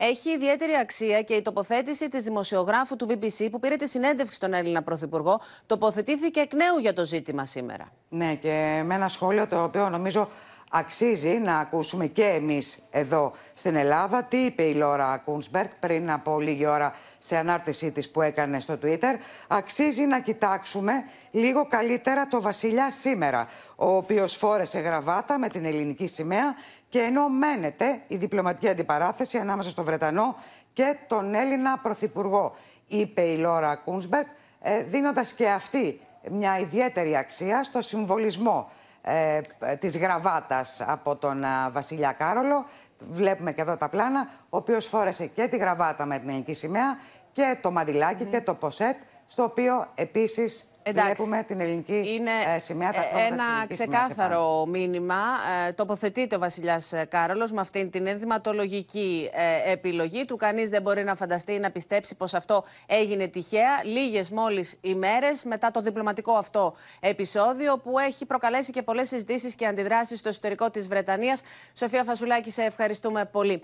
Έχει ιδιαίτερη αξία και η τοποθέτηση της δημοσιογράφου του BBC που πήρε τη συνέντευξη στον Έλληνα Πρωθυπουργό. Τοποθετήθηκε εκ νέου για το ζήτημα σήμερα. Ναι, και με ένα σχόλιο το οποίο νομίζω Αξίζει να ακούσουμε και εμείς εδώ στην Ελλάδα τι είπε η Λόρα Κούνσμπερκ πριν από λίγη ώρα σε ανάρτησή της που έκανε στο Twitter. Αξίζει να κοιτάξουμε λίγο καλύτερα το βασιλιά σήμερα, ο οποίος φόρεσε γραβάτα με την ελληνική σημαία και ενώ μένεται η διπλωματική αντιπαράθεση ανάμεσα στο Βρετανό και τον Έλληνα Πρωθυπουργό, είπε η Λόρα Κούνσμπερκ, ε, δίνοντας και αυτή μια ιδιαίτερη αξία στο συμβολισμό ε, της γραβάτας από τον ε, Βασιλιά Κάρολο. Βλέπουμε και εδώ τα πλάνα, ο οποίος φόρεσε και τη γραβάτα με την ελληνική σημαία και το μαντιλάκι ναι. και το ποσέτ, στο οποίο επίσης Βλέπουμε την ελληνική είναι ε, σημαία Είναι Ένα ξεκάθαρο μήνυμα. Ε, τοποθετείται ο Βασιλιάς ε, Κάρολος με αυτήν την ενδυματολογική ε, επιλογή του. Κανείς δεν μπορεί να φανταστεί ή να πιστέψει πως αυτό έγινε τυχαία. Λίγες μόλις ημέρες μετά το διπλωματικό αυτό επεισόδιο που έχει προκαλέσει και πολλές συζητήσεις και αντιδράσεις στο εσωτερικό της Βρετανίας. Σοφία Φασουλάκη, σε ευχαριστούμε πολύ.